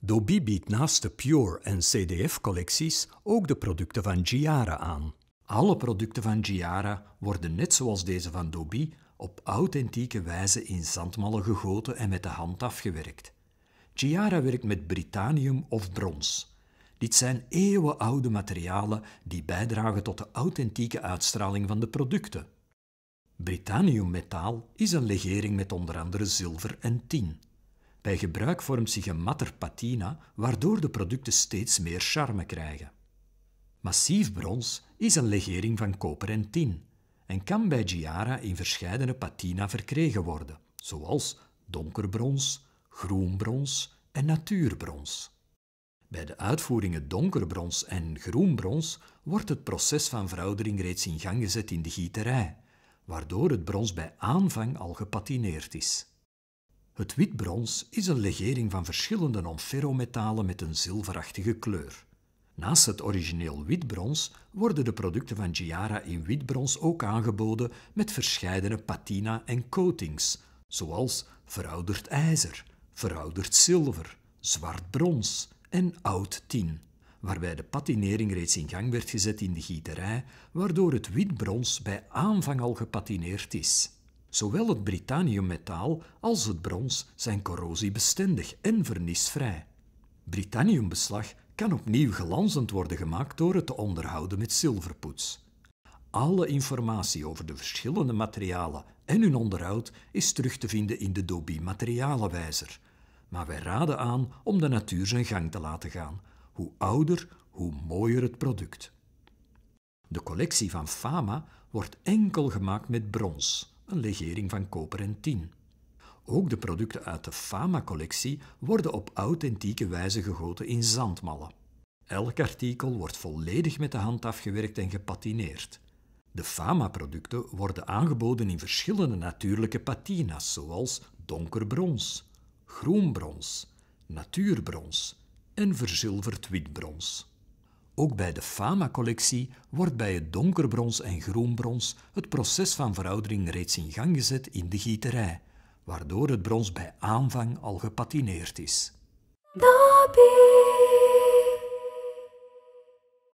Dobi biedt naast de Pure en CDF-collecties ook de producten van Giara aan. Alle producten van Giara worden net zoals deze van Dobi op authentieke wijze in zandmallen gegoten en met de hand afgewerkt. Giara werkt met britanium of brons. Dit zijn eeuwenoude materialen die bijdragen tot de authentieke uitstraling van de producten. Britanniummetaal is een legering met onder andere zilver en tin. Bij gebruik vormt zich een matter patina, waardoor de producten steeds meer charme krijgen. Massief brons is een legering van koper en tin en kan bij Giara in verschillende patina verkregen worden, zoals donkerbrons, groenbrons en natuurbrons. Bij de uitvoeringen donkerbrons en groenbrons wordt het proces van veroudering reeds in gang gezet in de gieterij, waardoor het brons bij aanvang al gepatineerd is. Het witbrons is een legering van verschillende non-ferrometalen met een zilverachtige kleur. Naast het origineel witbrons worden de producten van Giara in witbrons ook aangeboden met verscheidene patina en coatings, zoals verouderd ijzer, verouderd zilver, zwart brons en oud tin waarbij de patinering reeds in gang werd gezet in de gieterij, waardoor het wit brons bij aanvang al gepatineerd is. Zowel het Britanniummetaal als het brons zijn corrosiebestendig en vernisvrij. Britanniumbeslag kan opnieuw glanzend worden gemaakt door het te onderhouden met zilverpoets. Alle informatie over de verschillende materialen en hun onderhoud is terug te vinden in de Dobie Materialenwijzer. Maar wij raden aan om de natuur zijn gang te laten gaan, hoe ouder, hoe mooier het product. De collectie van Fama wordt enkel gemaakt met brons, een legering van koper en tin. Ook de producten uit de Fama-collectie worden op authentieke wijze gegoten in zandmallen. Elk artikel wordt volledig met de hand afgewerkt en gepatineerd. De Fama-producten worden aangeboden in verschillende natuurlijke patina's, zoals donkerbrons, groenbrons, natuurbrons, en verzilverd witbrons. Ook bij de Fama-collectie wordt bij het donkerbrons en groenbrons het proces van veroudering reeds in gang gezet in de gieterij, waardoor het brons bij aanvang al gepatineerd is.